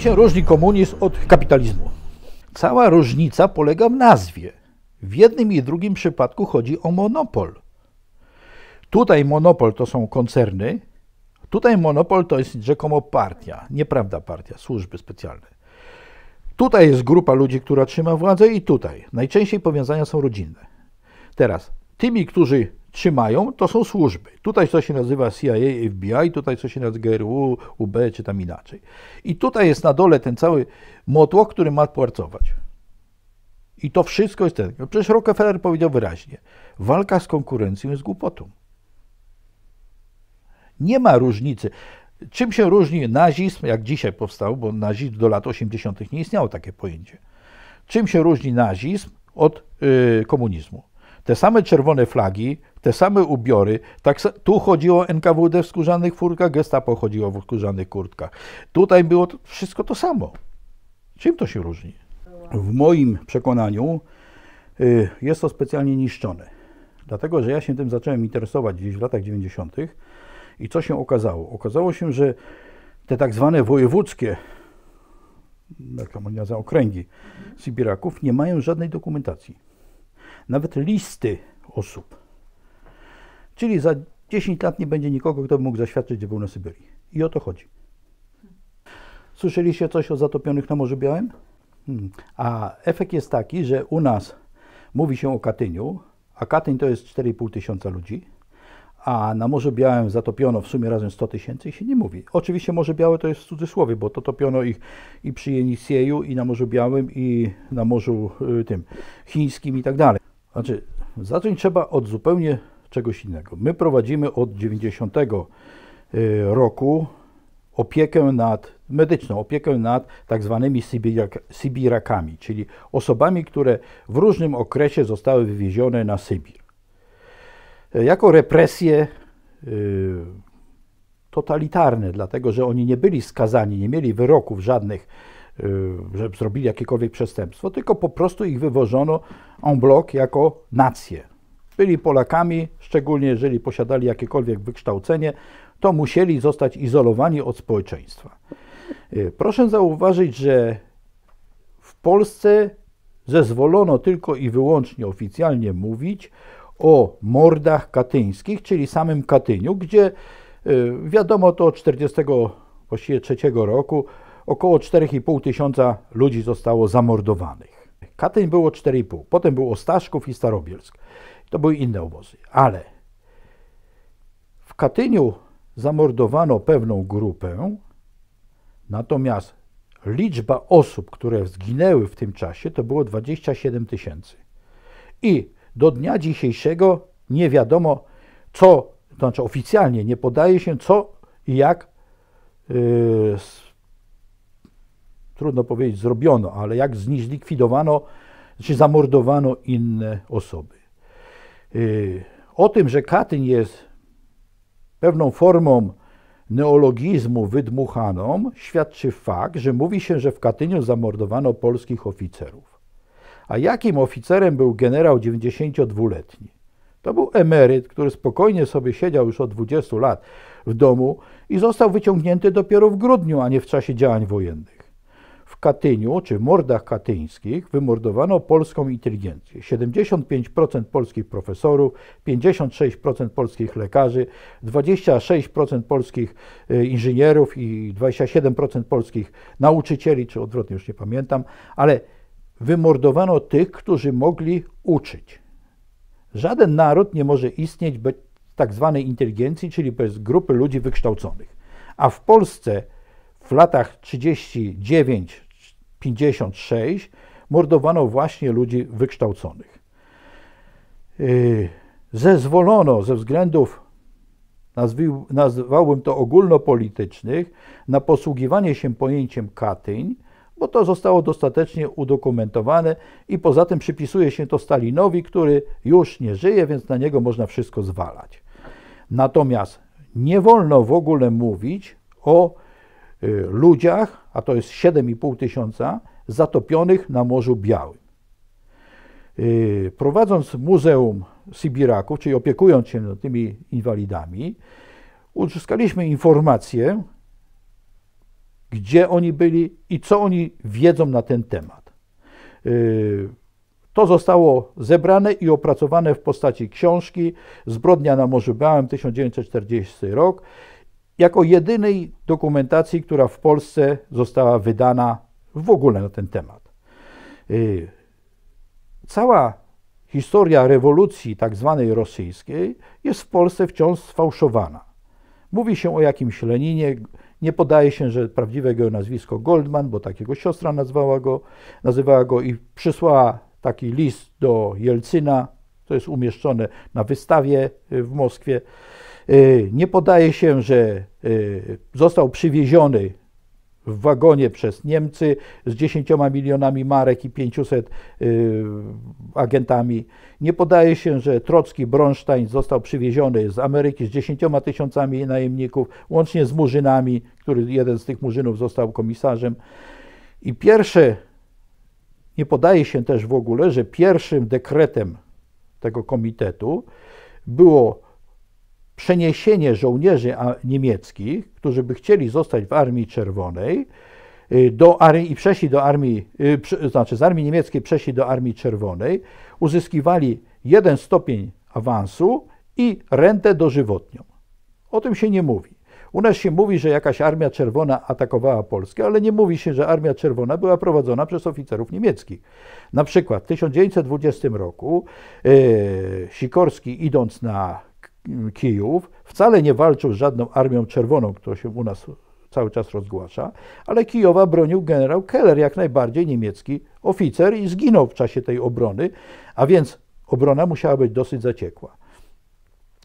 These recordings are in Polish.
Czym się różni komunizm od kapitalizmu? Cała różnica polega w nazwie. W jednym i drugim przypadku chodzi o monopol. Tutaj monopol to są koncerny, tutaj monopol to jest rzekomo partia, nieprawda partia, służby specjalne. Tutaj jest grupa ludzi, która trzyma władzę i tutaj. Najczęściej powiązania są rodzinne. Teraz, tymi, którzy trzymają, to są służby. Tutaj coś się nazywa CIA, FBI, tutaj coś się nazywa GRU, UB, czy tam inaczej. I tutaj jest na dole ten cały motłoch, który ma płarcować. I to wszystko jest ten. Przecież Rockefeller powiedział wyraźnie: walka z konkurencją jest głupotą. Nie ma różnicy. Czym się różni nazizm, jak dzisiaj powstał, bo nazizm do lat 80. nie istniało takie pojęcie. Czym się różni nazizm od y, komunizmu? Te same czerwone flagi, te same ubiory. Tak, tu chodziło NKWD w skórzanych furkach, gestapo chodziło w skórzanych kurtkach. Tutaj było to, wszystko to samo. Czym to się różni? W moim przekonaniu y, jest to specjalnie niszczone. Dlatego, że ja się tym zacząłem interesować gdzieś w latach 90. I co się okazało? Okazało się, że te tak zwane wojewódzkie, jak to można nazywa, okręgi Sybiraków nie mają żadnej dokumentacji. Nawet listy osób Czyli za 10 lat nie będzie nikogo, kto by mógł zaświadczyć, gdzie był na Syberii. I o to chodzi. Słyszeliście coś o zatopionych na Morzu Białym? Hmm. A efekt jest taki, że u nas mówi się o Katyniu, a Katyń to jest 4,5 tysiąca ludzi, a na Morzu Białym zatopiono w sumie razem 100 tysięcy i się nie mówi. Oczywiście Morze Białe to jest w cudzysłowie, bo to topiono ich i przy Jenisieju, i na Morzu Białym, i na Morzu y, tym chińskim i tak dalej. Znaczy, zacząć trzeba od zupełnie czegoś innego. My prowadzimy od 90 y, roku opiekę nad, medyczną opiekę nad tak zwanymi Sibirak, Sibirakami, czyli osobami, które w różnym okresie zostały wywiezione na Sybir. Y, jako represje y, totalitarne, dlatego że oni nie byli skazani, nie mieli wyroków żadnych, że zrobili jakiekolwiek przestępstwo, tylko po prostu ich wywożono en bloc jako nację byli Polakami, szczególnie jeżeli posiadali jakiekolwiek wykształcenie, to musieli zostać izolowani od społeczeństwa. Y, proszę zauważyć, że w Polsce zezwolono tylko i wyłącznie oficjalnie mówić o mordach katyńskich, czyli samym Katyniu, gdzie y, wiadomo to od 1943 roku około 4,5 tysiąca ludzi zostało zamordowanych. Katyń było 4,5, potem był Ostaszków i Starobielsk. To były inne obozy. Ale w Katyniu zamordowano pewną grupę, natomiast liczba osób, które zginęły w tym czasie, to było 27 tysięcy. I do dnia dzisiejszego nie wiadomo, co, to znaczy oficjalnie nie podaje się, co i jak, yy, trudno powiedzieć, zrobiono, ale jak zlikwidowano, czy znaczy zamordowano inne osoby. Y, o tym, że Katyń jest pewną formą neologizmu wydmuchaną, świadczy fakt, że mówi się, że w Katyniu zamordowano polskich oficerów. A jakim oficerem był generał 92-letni? To był emeryt, który spokojnie sobie siedział już od 20 lat w domu i został wyciągnięty dopiero w grudniu, a nie w czasie działań wojennych w Katyniu czy mordach katyńskich wymordowano polską inteligencję. 75% polskich profesorów, 56% polskich lekarzy, 26% polskich e, inżynierów i 27% polskich nauczycieli, czy odwrotnie już nie pamiętam, ale wymordowano tych, którzy mogli uczyć. Żaden naród nie może istnieć bez tak zwanej inteligencji, czyli bez grupy ludzi wykształconych. A w Polsce w latach 39-56 mordowano właśnie ludzi wykształconych. Y, zezwolono ze względów, nazwałbym to ogólnopolitycznych, na posługiwanie się pojęciem Katyń, bo to zostało dostatecznie udokumentowane i poza tym przypisuje się to Stalinowi, który już nie żyje, więc na niego można wszystko zwalać. Natomiast nie wolno w ogóle mówić o Y, ludziach, a to jest 7,5 tysiąca, zatopionych na Morzu Białym. Y, prowadząc Muzeum Sibiraków, czyli opiekując się tymi inwalidami, uzyskaliśmy informacje, gdzie oni byli i co oni wiedzą na ten temat. Y, to zostało zebrane i opracowane w postaci książki Zbrodnia na Morzu Białym 1940 rok jako jedynej dokumentacji, która w Polsce została wydana w ogóle na ten temat. Y, cała historia rewolucji tak zwanej rosyjskiej jest w Polsce wciąż sfałszowana. Mówi się o jakimś Leninie, nie podaje się, że prawdziwego nazwisko Goldman, bo takiego siostra nazwała go, nazywała go i przysłała taki list do Jelcyna, to jest umieszczone na wystawie y, w Moskwie. Y, nie podaje się, że y, został przywieziony w wagonie przez Niemcy z 10 milionami marek i 500 y, agentami. Nie podaje się, że Trocki Bronstein został przywieziony z Ameryki z 10 tysiącami najemników, łącznie z murzynami, który jeden z tych murzynów został komisarzem. I pierwsze, nie podaje się też w ogóle, że pierwszym dekretem tego komitetu było przeniesienie żołnierzy niemieckich, którzy by chcieli zostać w Armii Czerwonej, y, do armii, i przeszli do armii, y, znaczy z armii niemieckiej przeszli do armii czerwonej, uzyskiwali jeden stopień awansu i rentę dożywotnią. O tym się nie mówi. U nas się mówi, że jakaś Armia Czerwona atakowała Polskę, ale nie mówi się, że Armia Czerwona była prowadzona przez oficerów niemieckich. Na przykład w 1920 roku y, Sikorski idąc na Kijów, wcale nie walczył z żadną armią czerwoną, która się u nas cały czas rozgłasza, ale Kijowa bronił generał Keller, jak najbardziej niemiecki oficer i zginął w czasie tej obrony, a więc obrona musiała być dosyć zaciekła.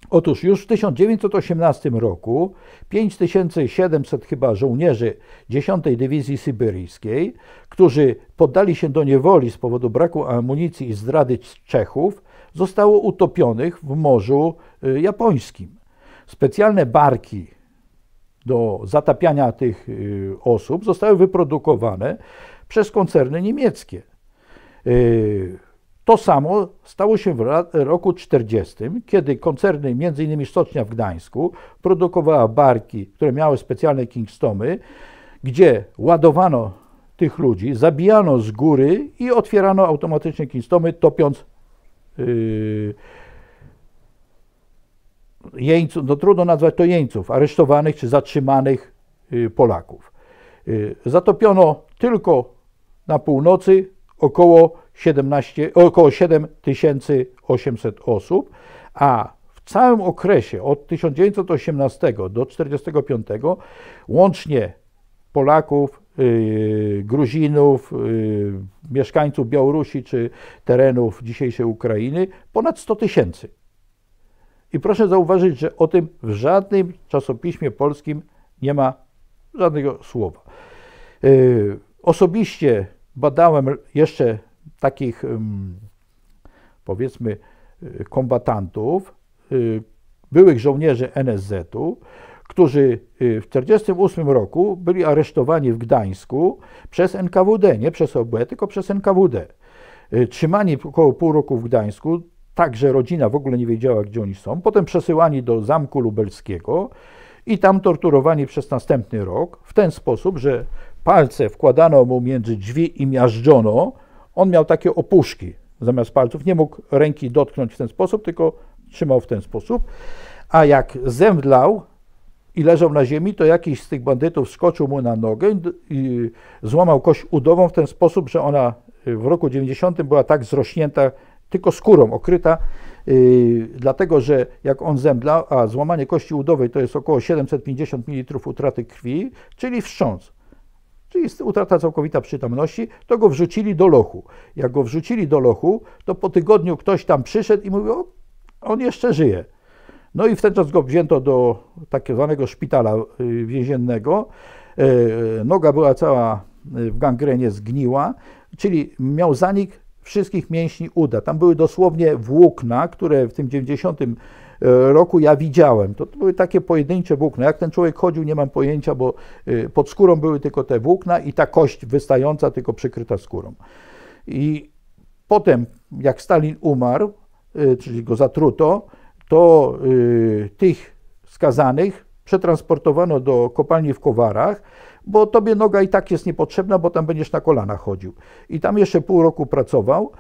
Otóż już w 1918 roku 5700 chyba żołnierzy 10 Dywizji Syberyjskiej, którzy poddali się do niewoli z powodu braku amunicji i zdrady Czechów, zostało utopionych w Morzu y, Japońskim. Specjalne barki do zatapiania tych y, osób zostały wyprodukowane przez koncerny niemieckie. Y, to samo stało się w roku 40, kiedy koncerny, m.in. Stocznia w Gdańsku, produkowała barki, które miały specjalne kingstomy, gdzie ładowano tych ludzi, zabijano z góry i otwierano automatycznie kingstomy, topiąc Yy, jeńców, no trudno nazwać to jeńców, aresztowanych czy zatrzymanych yy, Polaków. Yy, zatopiono tylko na północy około 17, około 7800 osób, a w całym okresie od 1918 do 1945 łącznie Polaków Y, Gruzinów, y, mieszkańców Białorusi czy terenów dzisiejszej Ukrainy ponad 100 tysięcy. I proszę zauważyć, że o tym w żadnym czasopiśmie polskim nie ma żadnego słowa. Y, osobiście badałem jeszcze takich, powiedzmy, kombatantów, byłych żołnierzy NSZ-u, którzy y, w 1948 roku byli aresztowani w Gdańsku przez NKWD, nie przez OB, tylko przez NKWD. Y, trzymani około pół roku w Gdańsku, także rodzina w ogóle nie wiedziała, gdzie oni są. Potem przesyłani do Zamku Lubelskiego i tam torturowani przez następny rok w ten sposób, że palce wkładano mu między drzwi i miażdżono. On miał takie opuszki zamiast palców. Nie mógł ręki dotknąć w ten sposób, tylko trzymał w ten sposób. A jak zemdlał, i leżał na ziemi, to jakiś z tych bandytów skoczył mu na nogę i złamał kość udową w ten sposób, że ona y, w roku 90 była tak zrośnięta, tylko skórą okryta, y, dlatego że jak on zemdlał, a złamanie kości udowej to jest około 750 ml utraty krwi, czyli wstrząs. Czyli utrata całkowita przytomności, to go wrzucili do lochu. Jak go wrzucili do lochu, to po tygodniu ktoś tam przyszedł i mówił, o, on jeszcze żyje. No i wtedy go wzięto do tak zwanego szpitala y, więziennego. E, e, noga była cała y, w gangrenie zgniła, czyli miał zanik wszystkich mięśni uda. Tam były dosłownie włókna, które w tym 90 e, roku ja widziałem. To, były takie pojedyncze włókna. Jak ten człowiek chodził, nie mam pojęcia, bo y, pod skórą były tylko te włókna i ta kość wystająca, tylko przykryta skórą. I potem, jak Stalin umarł, czyli go zatruto, to y, tych skazanych przetransportowano do kopalni w Kowarach, bo tobie noga i tak jest niepotrzebna, bo tam będziesz na kolana chodził. I tam jeszcze pół roku pracował.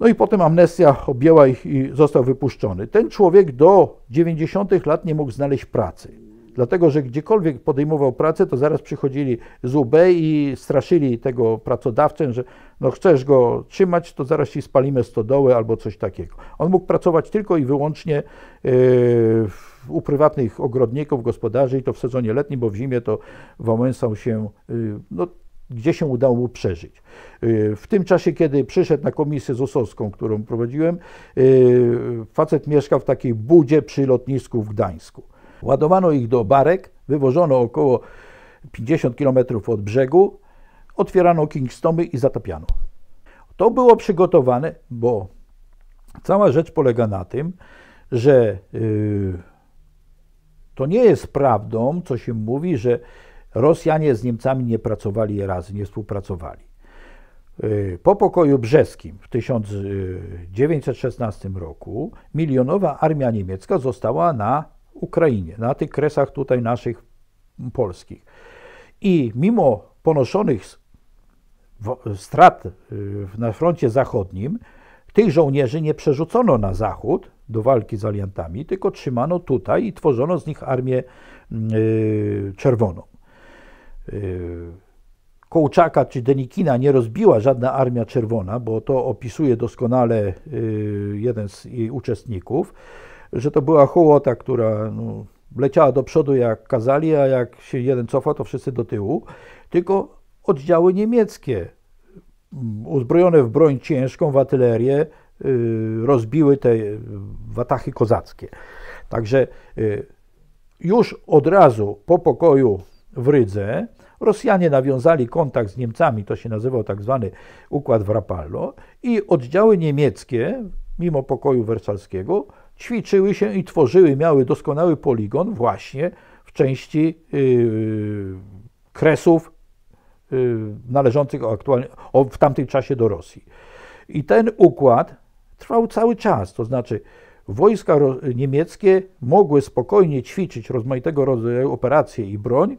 No i potem amnestia objęła ich i został wypuszczony. Ten człowiek do 90 lat nie mógł znaleźć pracy dlatego że gdziekolwiek podejmował pracę, to zaraz przychodzili z UB i straszyli tego pracodawcę, że no chcesz go trzymać, to zaraz ci spalimy stodołę albo coś takiego. On mógł pracować tylko i wyłącznie e, u prywatnych ogrodników, gospodarzy i to w sezonie letnim, bo w zimie to wałęsał się, y, no, gdzie się udało mu przeżyć. Y, w tym czasie, kiedy przyszedł na komisję ZUS-owską, którą prowadziłem, y, facet mieszkał w takiej budzie przy lotnisku w Gdańsku. Ładowano ich do barek, wywożono około 50 km od brzegu, otwierano kingstomy i zatopiano. To było przygotowane, bo cała rzecz polega na tym, że y, to nie jest prawdą, co się mówi, że Rosjanie z Niemcami nie pracowali razem, nie współpracowali. Y, po pokoju brzeskim w 1916 y, roku milionowa armia niemiecka została na Ukrainie, na tych kresach tutaj naszych polskich. I mimo ponoszonych strat y, na froncie zachodnim, tych żołnierzy nie przerzucono na zachód do walki z aliantami, tylko trzymano tutaj i tworzono z nich armię mm, y, czerwoną. Y, Kołczaka czy Denikina nie rozbiła żadna armia czerwona, bo to opisuje doskonale jeden z jej uczestników że to była hołota, która no, leciała do przodu jak kazali, a jak się jeden cofa, to wszyscy do tyłu. Tylko oddziały niemieckie, mm, uzbrojone w broń ciężką, w artylerię, y, rozbiły te watachy kozackie. Także y, już od razu po pokoju w Rydze Rosjanie nawiązali kontakt z Niemcami, to się nazywał tak zwany Układ w Rapallo i oddziały niemieckie, mimo pokoju wersalskiego, ćwiczyły się i tworzyły, miały doskonały poligon właśnie w części y, kresów y, należących aktualnie, w tamtym czasie do Rosji. I ten układ trwał cały czas, to znaczy wojska niemieckie mogły spokojnie ćwiczyć rozmaitego rodzaju operacje i broń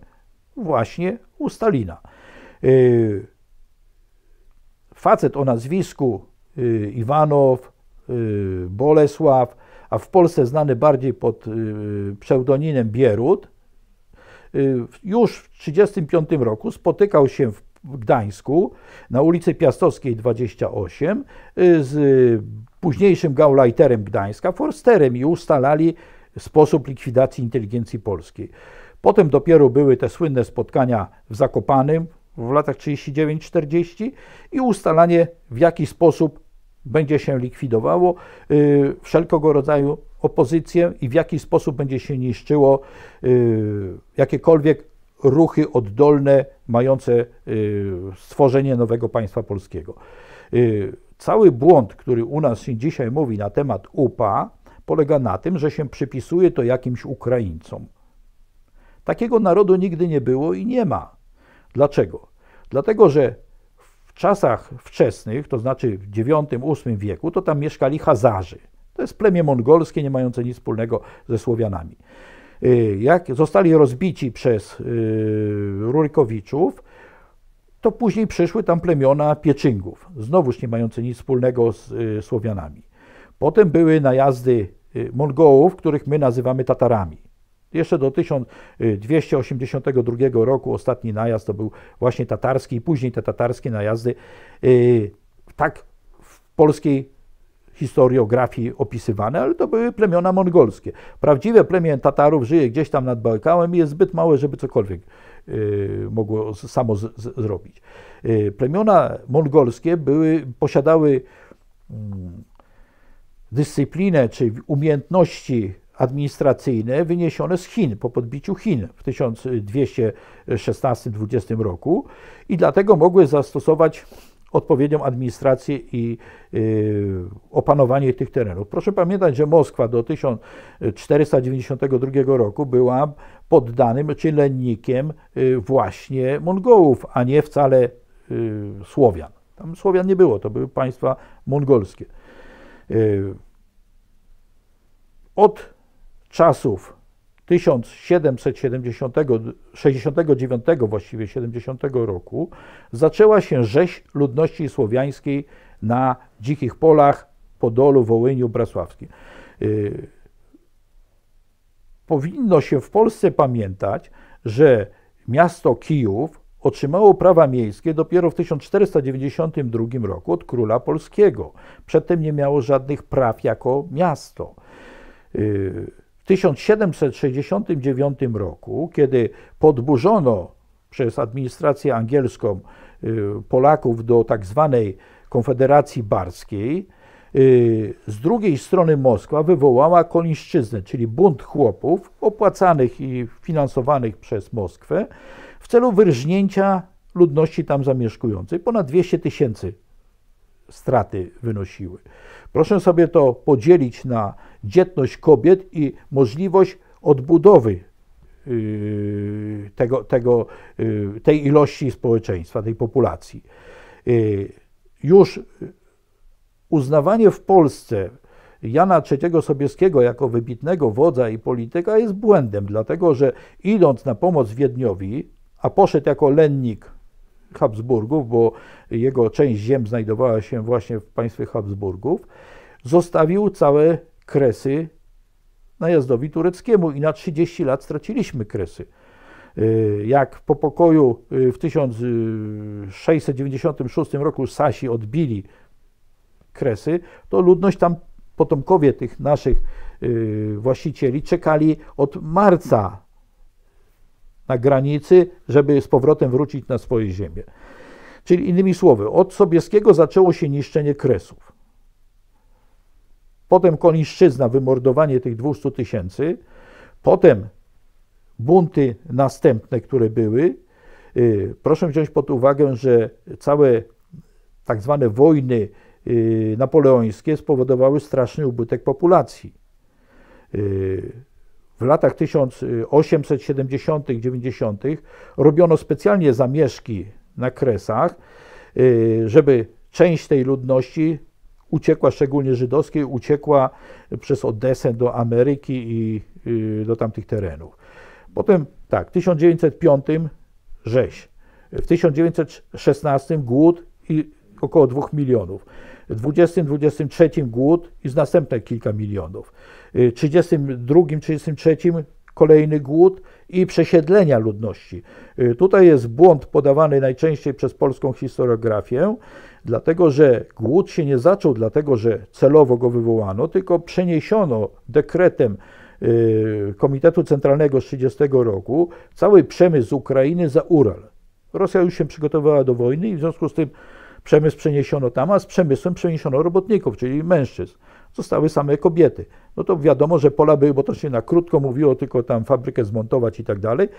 właśnie u Stalina. Y, facet o nazwisku Iwanow, Bolesław, a w Polsce znany bardziej pod y, pseudonimem Bierut, y, już w 1935 roku spotykał się w Gdańsku na ulicy Piastowskiej 28 y, z późniejszym gaulajterem Gdańska, Forsterem i ustalali sposób likwidacji inteligencji polskiej. Potem dopiero były te słynne spotkania w Zakopanym w latach 39-40 i ustalanie w jaki sposób będzie się likwidowało y, wszelkiego rodzaju opozycję i w jaki sposób będzie się niszczyło y, jakiekolwiek ruchy oddolne mające y, stworzenie nowego państwa polskiego. Cały błąd, który u nas się dzisiaj mówi na temat UPA, polega na tym, że się przypisuje to jakimś Ukraińcom. Takiego narodu nigdy nie było i nie ma. Dlaczego? Dlatego, że w czasach wczesnych, to znaczy w IX-VIII wieku, to tam mieszkali Hazarzy. To jest plemię mongolskie, nie mające nic wspólnego ze Słowianami. Y, jak zostali rozbici przez y, Rurkowiczów, to później przyszły tam plemiona Pieczyngów, znowuż nie mające nic wspólnego z y, Słowianami. Potem były najazdy Mongołów, których my nazywamy Tatarami. Jeszcze do 1282 roku ostatni najazd to był właśnie tatarski i później te tatarskie najazdy yy, tak w polskiej historiografii opisywane, ale to były plemiona mongolskie. Prawdziwe plemię Tatarów żyje gdzieś tam nad Bałkałem i jest zbyt małe, żeby cokolwiek yy, mogło samo zrobić. Yy, plemiona mongolskie były, posiadały mm, dyscyplinę czy umiejętności administracyjne wyniesione z Chin po podbiciu Chin w 1216-20 roku i dlatego mogły zastosować odpowiednią administrację i y, opanowanie tych terenów. Proszę pamiętać, że Moskwa do 1492 roku była poddanym czy lennikiem y, właśnie Mongołów, a nie wcale y, Słowian. Tam Słowian nie było, to były państwa mongolskie. Y, od czasów 1769 właściwie 70 roku zaczęła się rzeź ludności słowiańskiej na dzikich polach Podolu, Wołyniu, Brasławskim. Y, powinno się w Polsce pamiętać, że miasto Kijów otrzymało prawa miejskie dopiero w 1492 roku od króla polskiego. Przedtem nie miało żadnych praw jako miasto. Yy, w 1769 roku, kiedy podburzono przez administrację angielską y, Polaków do tak zwanej Konfederacji Barskiej, y, z drugiej strony Moskwa wywołała kolinszczyznę, czyli bunt chłopów opłacanych i finansowanych przez Moskwę w celu wyrżnięcia ludności tam zamieszkującej. Ponad 200 tysięcy straty wynosiły. Proszę sobie to podzielić na dzietność kobiet i możliwość odbudowy yy, tego, tego, yy, tej ilości społeczeństwa, tej populacji. Yy, już uznawanie w Polsce Jana III Sobieskiego jako wybitnego wodza i polityka jest błędem, dlatego że idąc na pomoc Wiedniowi, a poszedł jako lennik Habsburgów, bo jego część ziem znajdowała się właśnie w państwie Habsburgów, zostawił całe kresy najazdowi tureckiemu i na 30 lat straciliśmy kresy. Y, jak po pokoju y, w 1696 roku Sasi odbili kresy, to ludność tam, potomkowie tych naszych y, właścicieli, czekali od marca na granicy, żeby z powrotem wrócić na swoje ziemię. Czyli innymi słowy, od Sobieskiego zaczęło się niszczenie Kresów. Potem Koniszczyzna, wymordowanie tych 200 tysięcy, potem bunty następne, które były. Y, proszę wziąć pod uwagę, że całe tak zwane wojny y, napoleońskie spowodowały straszny ubytek populacji. Y, w latach 1870-90 robiono specjalnie zamieszki na kresach, y, żeby część tej ludności uciekła, szczególnie żydowskiej, uciekła przez Odessę do Ameryki i y, do tamtych terenów. Potem tak, w 1905 rzeź, w 1916 głód i około 2 milionów. W 20-23 głód i z następne kilka milionów. W y, 32-33 kolejny głód i przesiedlenia ludności. Y, tutaj jest błąd podawany najczęściej przez polską historiografię, dlatego że głód się nie zaczął dlatego, że celowo go wywołano, tylko przeniesiono dekretem y, Komitetu Centralnego z 30 roku cały przemysł z Ukrainy za Ural. Rosja już się przygotowała do wojny i w związku z tym Przemysł przeniesiono tam, a z przemysłem przeniesiono robotników, czyli mężczyzn. Zostały same kobiety. No to wiadomo, że pola były, bo to się na krótko mówiło, tylko tam fabrykę zmontować i tak dalej.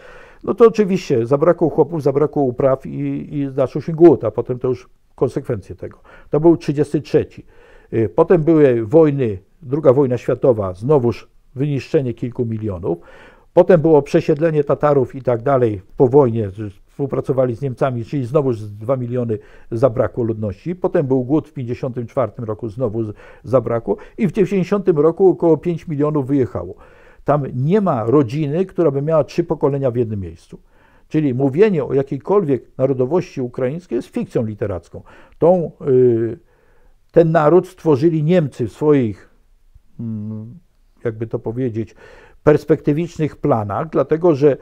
No to oczywiście zabrakło chłopów, zabrakło upraw i, i zaczął się głód, a potem to już konsekwencje tego. To był 33. Y, potem były wojny, druga wojna światowa, znowuż wyniszczenie kilku milionów. Potem było przesiedlenie Tatarów i tak dalej po wojnie, współpracowali z Niemcami, czyli znowu 2 miliony zabrakło ludności. Potem był głód w 1954 roku, znowu zabrakło. I w 90 roku około 5 milionów wyjechało. Tam nie ma rodziny, która by miała trzy pokolenia w jednym miejscu. Czyli mówienie o jakiejkolwiek narodowości ukraińskiej jest fikcją literacką. Tą, y, ten naród stworzyli Niemcy w swoich, mm, jakby to powiedzieć, perspektywicznych planach, dlatego że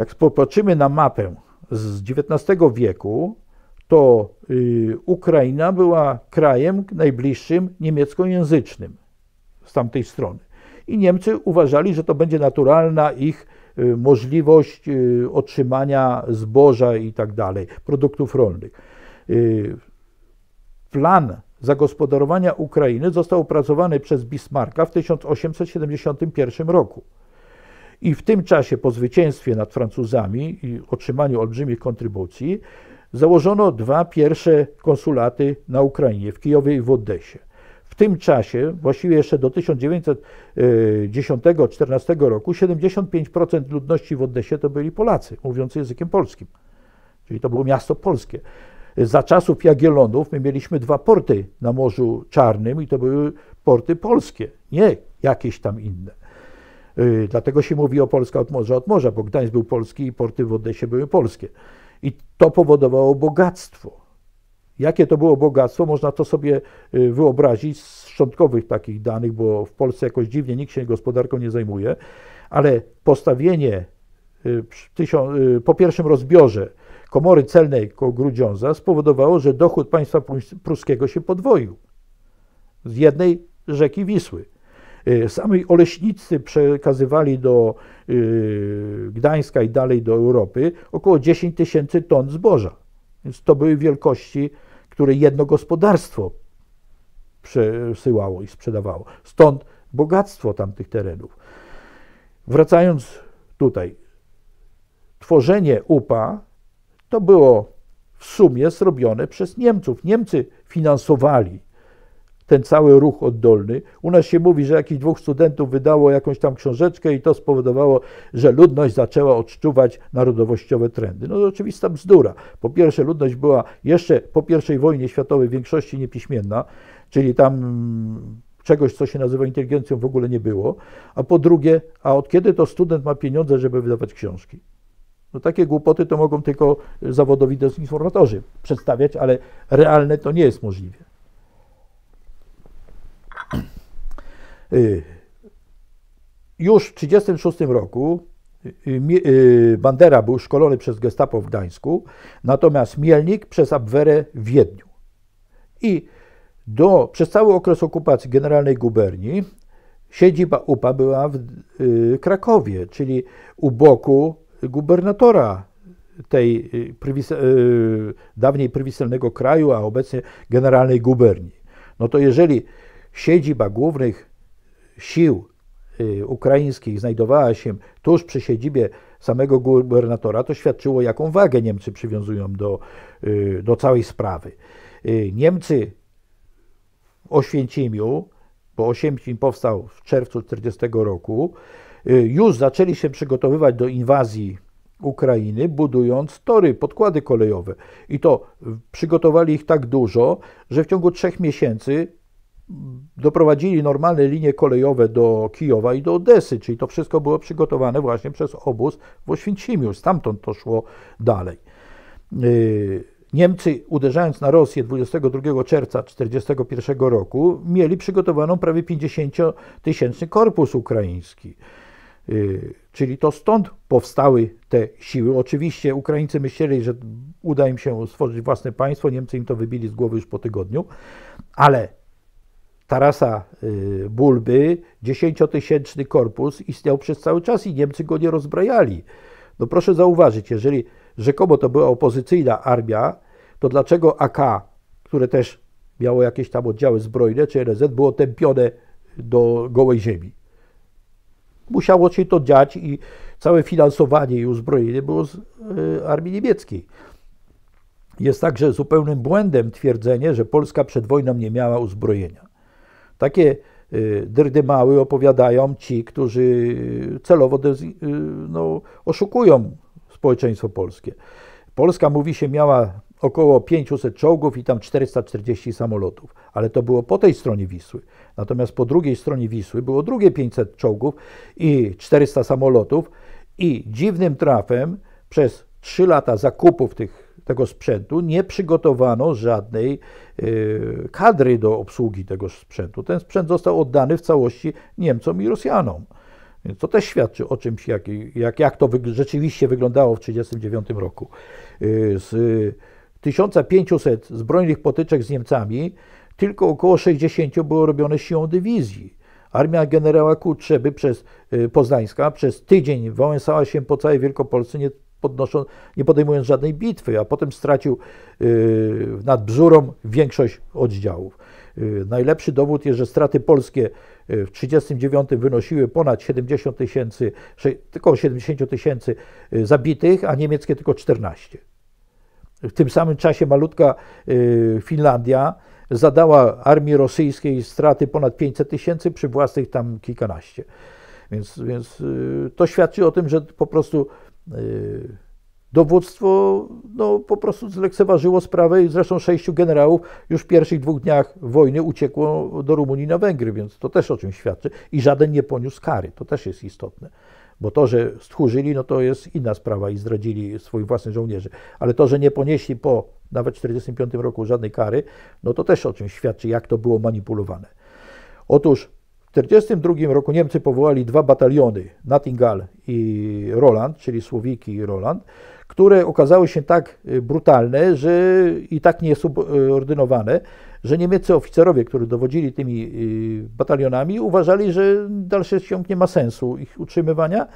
jak popatrzymy na mapę z XIX wieku, to y, Ukraina była krajem najbliższym niemieckojęzycznym z tamtej strony. I Niemcy uważali, że to będzie naturalna ich y, możliwość y, otrzymania zboża i tak dalej, produktów rolnych. Plan zagospodarowania Ukrainy został opracowany przez Bismarcka w 1871 roku. I w tym czasie, po zwycięstwie nad Francuzami i otrzymaniu olbrzymich kontrybucji, założono dwa pierwsze konsulaty na Ukrainie, w Kijowie i w Odessie. W tym czasie, właściwie jeszcze do 1910-14 e, roku, 75% ludności w Odessie to byli Polacy, mówiący językiem polskim. Czyli to było miasto polskie. Za czasów Jagiellonów my mieliśmy dwa porty na Morzu Czarnym i to były porty polskie, nie jakieś tam inne. Y, dlatego się mówi o Polska od morza od morza, bo Gdańsk był polski i porty w Odessie były polskie. I to powodowało bogactwo. Jakie to było bogactwo, można to sobie y, wyobrazić z szczątkowych takich danych, bo w Polsce jakoś dziwnie nikt się gospodarką nie zajmuje, ale postawienie y, po pierwszym rozbiorze komory celnej koło Grudziądza spowodowało, że dochód państwa pruskiego się podwoił z jednej rzeki Wisły. Y, samej Oleśnicy przekazywali do y, Gdańska i dalej do Europy około 10 tysięcy ton zboża. Więc to były wielkości, które jedno gospodarstwo przesyłało i sprzedawało. Stąd bogactwo tamtych terenów. Wracając tutaj, tworzenie UPA to było w sumie zrobione przez Niemców. Niemcy finansowali ten cały ruch oddolny. U nas się mówi, że jakichś dwóch studentów wydało jakąś tam książeczkę i to spowodowało, że ludność zaczęła odczuwać narodowościowe trendy. No to oczywista bzdura. Po pierwsze, ludność była jeszcze po I wojnie światowej w większości niepiśmienna, czyli tam mm, czegoś, co się nazywa inteligencją, w ogóle nie było. A po drugie, a od kiedy to student ma pieniądze, żeby wydawać książki? No takie głupoty to mogą tylko zawodowi dezinformatorzy przedstawiać, ale realne to nie jest możliwe. Y, już w 1936 roku y, y, Bandera był szkolony przez Gestapo w Gdańsku, natomiast Mielnik przez Abwerę w Wiedniu. I do, przez cały okres okupacji Generalnej Guberni siedziba UPA była w Krakowie, czyli u boku gubernatora tej dawniej prywiselnego kraju, a obecnie Generalnej Guberni. No to jeżeli siedziba głównych sił y, ukraińskich znajdowała się tuż przy siedzibie samego gubernatora, to świadczyło, jaką wagę Niemcy przywiązują do, y, do całej sprawy. Y, Niemcy w Oświęcimiu, bo Oświęcim powstał w czerwcu 1940 roku, już zaczęli się przygotowywać do inwazji Ukrainy, budując tory, podkłady kolejowe. I to przygotowali ich tak dużo, że w ciągu trzech miesięcy doprowadzili normalne linie kolejowe do Kijowa i do Odesy, czyli to wszystko było przygotowane właśnie przez obóz w Oświęcimiu, stamtąd to szło dalej. Y, Niemcy, uderzając na Rosję 22 czerwca 1941 roku, mieli przygotowaną prawie 50-tysięczny korpus ukraiński. Y, czyli to stąd powstały te siły. Oczywiście Ukraińcy myśleli, że uda im się stworzyć własne państwo, Niemcy im to wybili z głowy już po tygodniu, ale Tarasa y, Bulby, dziesięciotysięczny korpus istniał przez cały czas i Niemcy go nie rozbrajali. No proszę zauważyć, jeżeli rzekomo to była opozycyjna armia, to dlaczego AK, które też miało jakieś tam oddziały zbrojne czy NZ, było tępione do gołej ziemi? Musiało się to dziać i całe finansowanie i uzbrojenie było z y, armii niemieckiej. Jest także zupełnym błędem twierdzenie, że Polska przed wojną nie miała uzbrojenia. Takie y, drdymały opowiadają ci, którzy y, celowo y, no, oszukują społeczeństwo polskie. Polska, mówi się, miała około 500 czołgów i tam 440 samolotów, ale to było po tej stronie Wisły. Natomiast po drugiej stronie Wisły było drugie 500 czołgów i 400 samolotów i dziwnym trafem przez 3 lata zakupów tych tego sprzętu nie przygotowano żadnej y, kadry do obsługi tego sprzętu. Ten sprzęt został oddany w całości Niemcom i Rosjanom. Więc to też świadczy o czymś, jak, jak, jak to rzeczywiście wyglądało w 1939 roku. Y, z 1500 zbrojnych potyczek z Niemcami tylko około 60 było robione siłą dywizji. Armia generała Kutrzeby przez y, Poznańska przez tydzień wałęsała się po całej Wielkopolsce, nie nie podejmując żadnej bitwy, a potem stracił yy, nad Bzurą większość oddziałów. Yy, najlepszy dowód jest, że straty polskie yy, w 1939 wynosiły ponad 70 tysięcy, tylko 70 tysięcy zabitych, a niemieckie tylko 14. W tym samym czasie malutka Finlandia zadała armii rosyjskiej straty ponad 500 tysięcy, przy własnych tam kilkanaście. Więc, więc to świadczy o tym, że po prostu Y, dowództwo no, po prostu zlekceważyło sprawę i zresztą sześciu generałów już w pierwszych dwóch dniach wojny uciekło do Rumunii na Węgry, więc to też o czym świadczy. I żaden nie poniósł kary, to też jest istotne. Bo to, że stchórzyli, no to jest inna sprawa i zdradzili swoich własnych żołnierzy. Ale to, że nie ponieśli po nawet 1945 roku żadnej kary, no to też o czym świadczy, jak to było manipulowane. Otóż w 1942 roku Niemcy powołali dwa bataliony, Nattingal i Roland, czyli Słowiki i Roland, które okazały się tak y, brutalne że i tak niesubordynowane, że niemieccy oficerowie, którzy dowodzili tymi y, batalionami, uważali, że dalszy ciąg nie ma sensu ich utrzymywania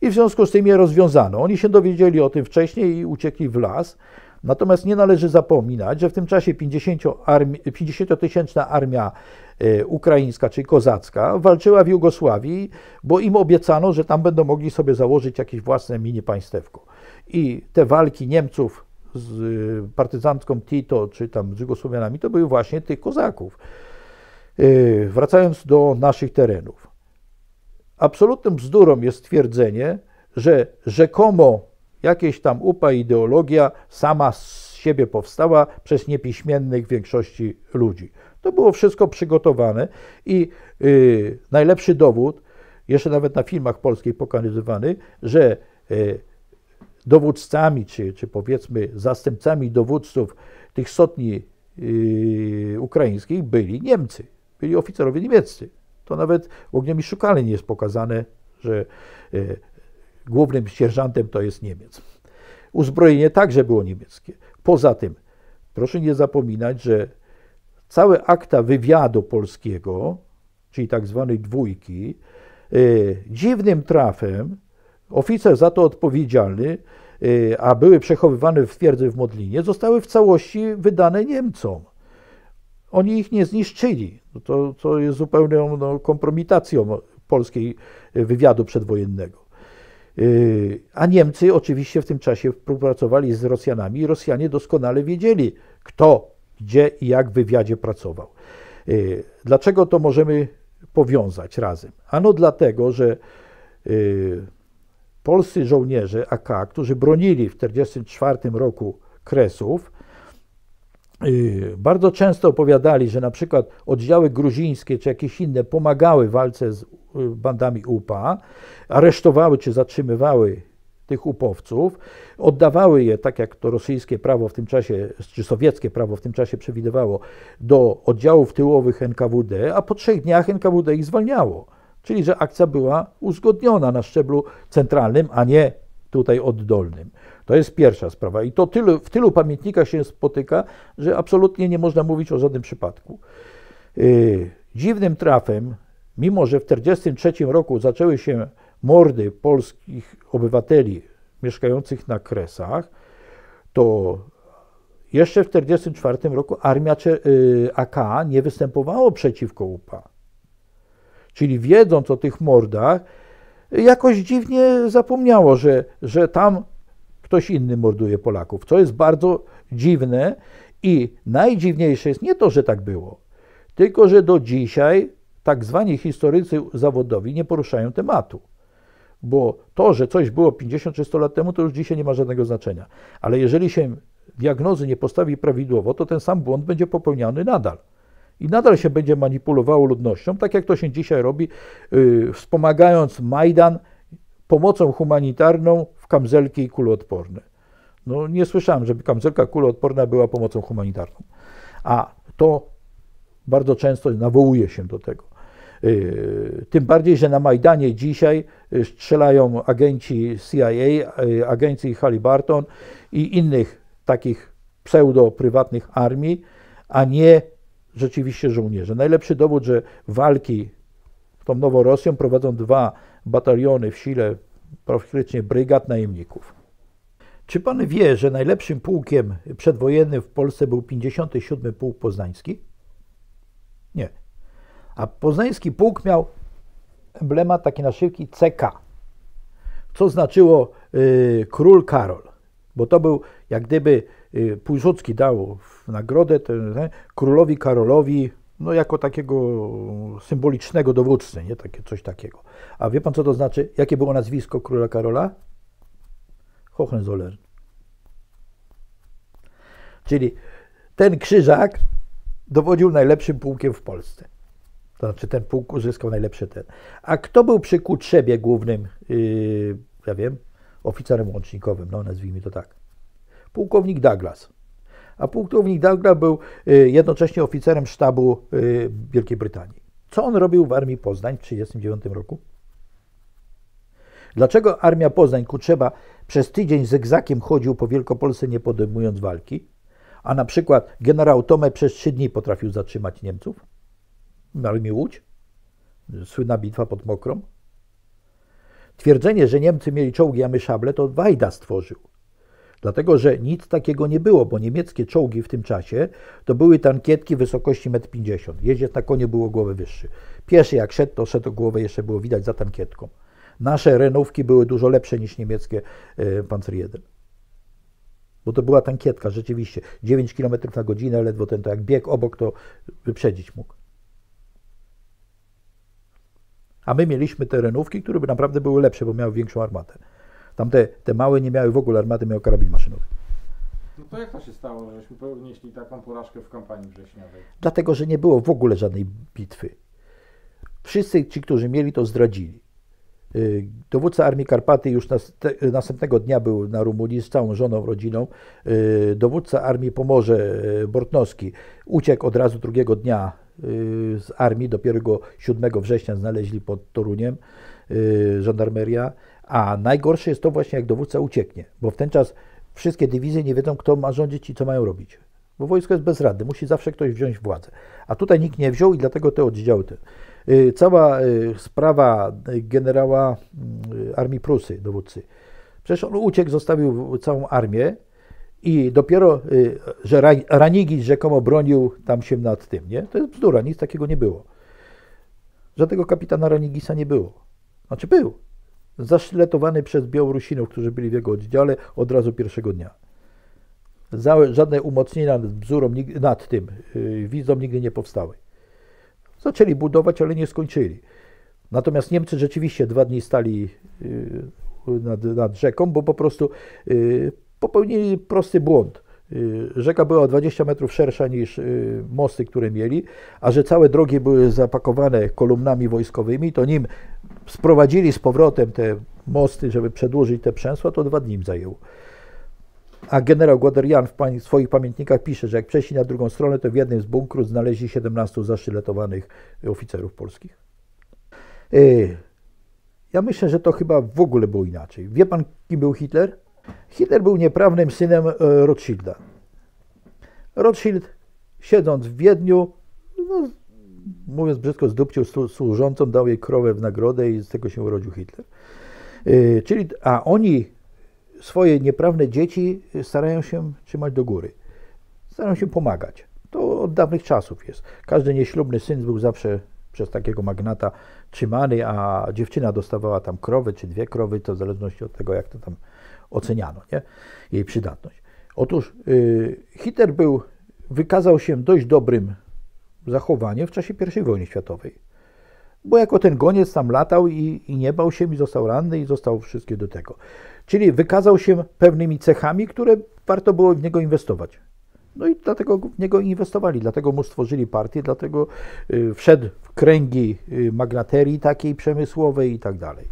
i w związku z tym je rozwiązano. Oni się dowiedzieli o tym wcześniej i uciekli w las. Natomiast nie należy zapominać, że w tym czasie 50-tysięczna armi 50 armia Y, ukraińska czy kozacka walczyła w Jugosławii, bo im obiecano, że tam będą mogli sobie założyć jakieś własne mini państewko. I te walki Niemców z y, partyzantką Tito czy tam z Jugosłowianami to były właśnie tych kozaków. Y, wracając do naszych terenów. Absolutnym bzdurą jest twierdzenie, że rzekomo jakieś tam upa ideologia sama z siebie powstała przez niepiśmiennych większości ludzi. To było wszystko przygotowane i y, najlepszy dowód, jeszcze nawet na filmach polskich pokazywany, że yy, dowódcami, czy, czy powiedzmy zastępcami dowódców tych sotni y, ukraińskich byli Niemcy, byli oficerowie niemieccy. To nawet w Ogniomiszu nie jest pokazane, że y, głównym sierżantem to jest Niemiec. Uzbrojenie także było niemieckie. Poza tym, proszę nie zapominać, że Całe akta wywiadu polskiego, czyli tak zwanej dwójki, y, dziwnym trafem oficer za to odpowiedzialny, y, a były przechowywane w twierdzy w Modlinie, zostały w całości wydane Niemcom. Oni ich nie zniszczyli. No to, to jest zupełną no, kompromitacją polskiej y, wywiadu przedwojennego. A Niemcy oczywiście w tym czasie współpracowali z Rosjanami i Rosjanie doskonale wiedzieli, kto gdzie i jak w wywiadzie pracował. Y, dlaczego to możemy powiązać razem? Ano dlatego, że y, polscy żołnierze AK, którzy bronili w 1944 roku Kresów, y, bardzo często opowiadali, że na przykład oddziały gruzińskie czy jakieś inne pomagały w walce z bandami UPA, aresztowały czy zatrzymywały tych upowców, oddawały je, tak jak to rosyjskie prawo w tym czasie, czy sowieckie prawo w tym czasie przewidywało, do oddziałów tyłowych NKWD, a po trzech dniach NKWD ich zwalniało. Czyli, że akcja była uzgodniona na szczeblu centralnym, a nie tutaj oddolnym. To jest pierwsza sprawa i to tylu, w tylu pamiętnikach się spotyka, że absolutnie nie można mówić o żadnym przypadku. Yy, dziwnym trafem, mimo że w 1943 roku zaczęły się mordy polskich obywateli mieszkających na Kresach, to jeszcze w 1944 roku armia y, AK nie występowała przeciwko UPA. Czyli wiedząc o tych mordach, jakoś dziwnie zapomniało, że, że tam ktoś inny morduje Polaków, co jest bardzo dziwne i najdziwniejsze jest nie to, że tak było, tylko że do dzisiaj tak zwani historycy zawodowi nie poruszają tematu bo to, że coś było 50 czy 100 lat temu, to już dzisiaj nie ma żadnego znaczenia. Ale jeżeli się diagnozy nie postawi prawidłowo, to ten sam błąd będzie popełniany nadal. I nadal się będzie manipulowało ludnością, tak jak to się dzisiaj robi, yy, wspomagając Majdan pomocą humanitarną w kamzelki i kuloodporne. No nie słyszałem, żeby kamzelka kuloodporna była pomocą humanitarną. A to bardzo często nawołuje się do tego. Y, tym bardziej, że na Majdanie dzisiaj y, strzelają agenci CIA, y, agencji Halliburton i innych takich pseudo-prywatnych armii, a nie rzeczywiście żołnierze. Najlepszy dowód, że walki tą Rosją prowadzą dwa bataliony w sile praktycznie brygad najemników. Czy pan wie, że najlepszym pułkiem przedwojennym w Polsce był 57 Pułk Poznański? Nie, a poznański pułk miał emblemat taki na szybki CK, co znaczyło y, król Karol, bo to był jak gdyby y, dał w nagrodę ten, ten, królowi Karolowi, no jako takiego symbolicznego dowódcy, nie takie coś takiego. A wie pan co to znaczy? Jakie było nazwisko króla Karola? Hohenzollern. Czyli ten krzyżak dowodził najlepszym pułkiem w Polsce. To znaczy ten pułk uzyskał najlepszy ten. A kto był przy Kutrzebie głównym, yy, ja wiem, oficerem łącznikowym, no nazwijmy to tak? Pułkownik Douglas. A pułkownik Douglas był yy, jednocześnie oficerem sztabu yy, Wielkiej Brytanii. Co on robił w Armii Poznań w 1939 roku? Dlaczego Armia Poznań Kutrzeba przez tydzień z egzakiem chodził po Wielkopolsce nie podejmując walki, a na przykład generał Tome przez trzy dni potrafił zatrzymać Niemców? na no, Armii Łódź, słynna bitwa pod Mokrą. Twierdzenie, że Niemcy mieli czołgi, a my szable, to Wajda stworzył. Dlatego, że nic takiego nie było, bo niemieckie czołgi w tym czasie to były tankietki wysokości 1,50 m. Jeździec na konie było głowy wyższy. Pieszy jak szedł, to szedł głowę jeszcze było widać za tankietką. Nasze renówki były dużo lepsze niż niemieckie e, Panzer 1. Bo to była tankietka rzeczywiście. 9 km na godzinę, ledwo ten to jak bieg obok, to wyprzedzić mógł. A my mieliśmy terenówki, które by naprawdę były lepsze, bo miały większą armatę. Tamte te małe nie miały w ogóle armaty, miały karabin maszynowy. No to jak to się stało, żeśmy ponieśli taką porażkę w kampanii wrześniowej? Dlatego, że nie było w ogóle żadnej bitwy. Wszyscy ci, którzy mieli, to zdradzili. Y, dowódca Armii Karpaty już następnego dnia był na Rumunii z całą żoną, rodziną. Y, dowódca Armii Pomorze y, Bortnowski uciekł od razu drugiego dnia Y, z armii, dopiero go 7 września znaleźli pod Toruniem y, żandarmeria, a najgorsze jest to właśnie, jak dowódca ucieknie, bo w ten czas wszystkie dywizje nie wiedzą, kto ma rządzić i co mają robić. Bo wojsko jest bezradne, musi zawsze ktoś wziąć władzę. A tutaj nikt nie wziął i dlatego te oddziały. Te. Y, cała sprawa generała mm, armii Prusy, dowódcy. Przecież on uciekł, zostawił całą armię, i dopiero, y, że Ranigi rzekomo bronił tam się nad tym, nie? To jest bzdura, nic takiego nie było. Żadnego kapitana Ranigisa nie było. Znaczy był. Zaszletowany przez Białorusinów, którzy byli w jego oddziale od razu pierwszego dnia. Żadne umocnienia nad bzurą, nad tym y, widzom nigdy nie powstały. Zaczęli budować, ale nie skończyli. Natomiast Niemcy rzeczywiście dwa dni stali y, nad, nad rzeką, bo po prostu popełnili prosty błąd. Y, rzeka była 20 metrów szersza niż y, mosty, które mieli, a że całe drogi były zapakowane kolumnami wojskowymi, to nim sprowadzili z powrotem te mosty, żeby przedłużyć te przęsła, to dwa dni im zajęło. A generał Guderian w swoich pamiętnikach pisze, że jak przeszli na drugą stronę, to w jednym z bunkrów znaleźli 17 zaszyletowanych oficerów polskich. Y, ja myślę, że to chyba w ogóle było inaczej. Wie pan, kim był Hitler? Hitler był nieprawnym synem e, Rothschilda. Rothschild, siedząc w Wiedniu, no, mówiąc brzydko, zdupcił służącą, dał jej krowę w nagrodę i z tego się urodził Hitler. E, czyli, a oni swoje nieprawne dzieci starają się trzymać do góry. Starają się pomagać. To od dawnych czasów jest. Każdy nieślubny syn był zawsze przez takiego magnata trzymany, a dziewczyna dostawała tam krowy czy dwie krowy, to w zależności od tego, jak to tam oceniano, nie? jej przydatność. Otóż y, Hitler był, wykazał się dość dobrym zachowaniem w czasie I wojny światowej, bo jako ten goniec tam latał i, i nie bał się i został ranny i został wszystkie do tego. Czyli wykazał się pewnymi cechami, które warto było w niego inwestować. No i dlatego w niego inwestowali, dlatego mu stworzyli partię, dlatego y, wszedł w kręgi y, magnaterii takiej przemysłowej i tak dalej.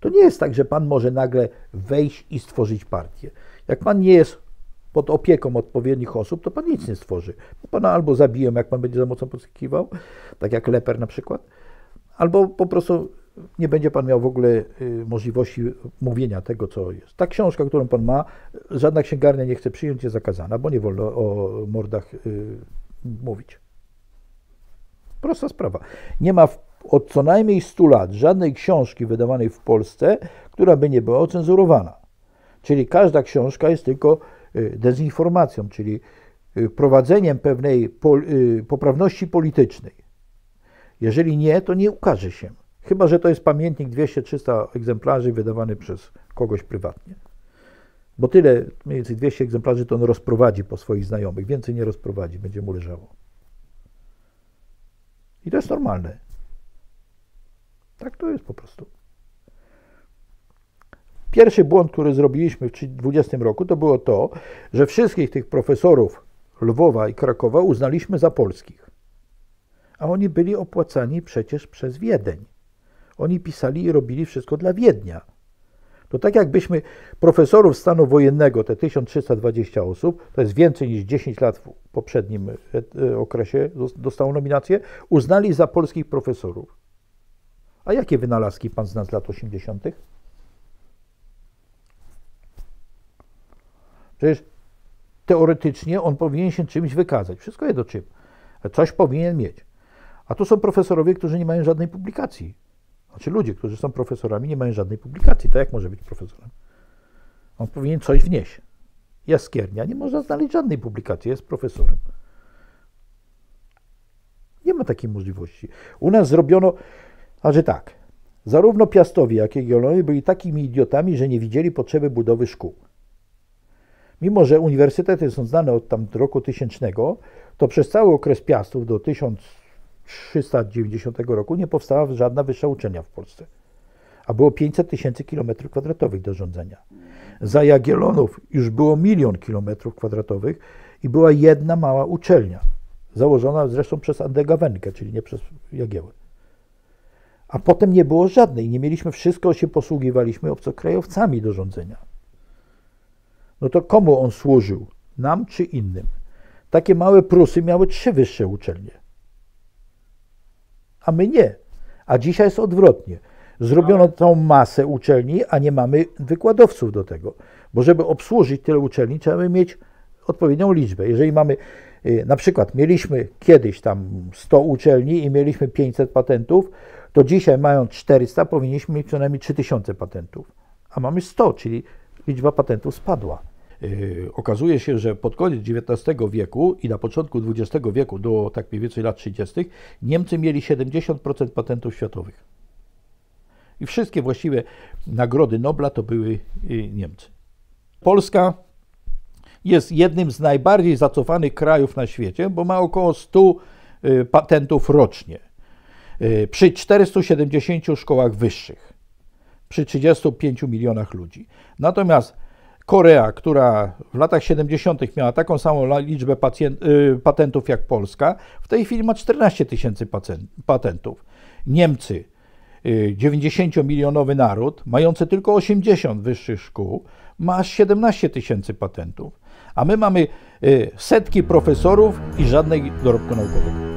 To nie jest tak, że pan może nagle wejść i stworzyć partię. Jak pan nie jest pod opieką odpowiednich osób, to pan nic nie stworzy. Bo pana albo zabiją, jak pan będzie za mocno podskakiwał, tak jak Leper na przykład, albo po prostu nie będzie Pan miał w ogóle y, możliwości mówienia tego, co jest. Ta książka, którą Pan ma, żadna księgarnia nie chce przyjąć, jest zakazana, bo nie wolno o mordach y, mówić. Prosta sprawa. Nie ma w, od co najmniej 100 lat żadnej książki wydawanej w Polsce, która by nie była ocenzurowana. Czyli każda książka jest tylko y, dezinformacją, czyli prowadzeniem pewnej pol, poprawności politycznej. Jeżeli nie, to nie ukaże się. Chyba, że to jest pamiętnik 200-300 egzemplarzy wydawany przez kogoś prywatnie. Bo tyle, mniej więcej 200 egzemplarzy, to on rozprowadzi po swoich znajomych. Więcej nie rozprowadzi, będzie mu leżało. I to jest normalne. Tak to jest po prostu. Pierwszy błąd, który zrobiliśmy w 2020 roku, to było to, że wszystkich tych profesorów Lwowa i Krakowa uznaliśmy za polskich. A oni byli opłacani przecież przez Wiedeń. Oni pisali i robili wszystko dla Wiednia. To tak jakbyśmy profesorów stanu wojennego, te 1320 osób, to jest więcej niż 10 lat w poprzednim e, e, okresie, dostało nominację, uznali za polskich profesorów. A jakie wynalazki pan zna z lat 80.? Przecież teoretycznie on powinien się czymś wykazać. Wszystko jedno czym. Coś powinien mieć. A tu są profesorowie, którzy nie mają żadnej publikacji. Znaczy ludzie, którzy są profesorami, nie mają żadnej publikacji. To jak może być profesorem? On powinien coś wnieść. Jaskiernia nie można znaleźć żadnej publikacji, jest profesorem. Nie ma takiej możliwości. U nas zrobiono, a znaczy że tak, zarówno Piastowie, jak i Gielonowie byli takimi idiotami, że nie widzieli potrzeby budowy szkół. Mimo, że uniwersytety są znane od tam roku tysięcznego, to przez cały okres Piastów do 1000 390 roku nie powstała żadna wyższa uczelnia w Polsce, a było 500 tysięcy kilometrów kwadratowych do rządzenia. Za Jagiellonów już było milion kilometrów kwadratowych i była jedna mała uczelnia, założona zresztą przez Andega Wenkę, czyli nie przez Jagiełę. A potem nie było żadnej, nie mieliśmy wszystko, się posługiwaliśmy obcokrajowcami do rządzenia. No to komu on służył? Nam czy innym? Takie małe Prusy miały trzy wyższe uczelnie a my nie. A dzisiaj jest odwrotnie. Zrobiono no. tą masę uczelni, a nie mamy wykładowców do tego. Bo żeby obsłużyć tyle uczelni, trzeba mieć odpowiednią liczbę. Jeżeli mamy, y, na przykład mieliśmy kiedyś tam 100 uczelni i mieliśmy 500 patentów, to dzisiaj mając 400 powinniśmy mieć co najmniej 3000 patentów, a mamy 100, czyli liczba patentów spadła. Yy, okazuje się, że pod koniec XIX wieku i na początku XX wieku, do tak mniej więcej lat 30., Niemcy mieli 70% patentów światowych. I wszystkie właściwie nagrody Nobla to były yy, Niemcy. Polska jest jednym z najbardziej zacofanych krajów na świecie, bo ma około 100 yy, patentów rocznie. Przy 470 szkołach wyższych, przy 35 milionach ludzi. Natomiast Korea, która w latach 70. miała taką samą liczbę pacjent, y, patentów jak Polska, w tej chwili ma 14 tysięcy patentów. Niemcy, 90-milionowy y, naród, mający tylko 80 wyższych szkół, ma aż 17 tysięcy patentów. A my mamy y, setki profesorów i żadnej dorobku naukowego.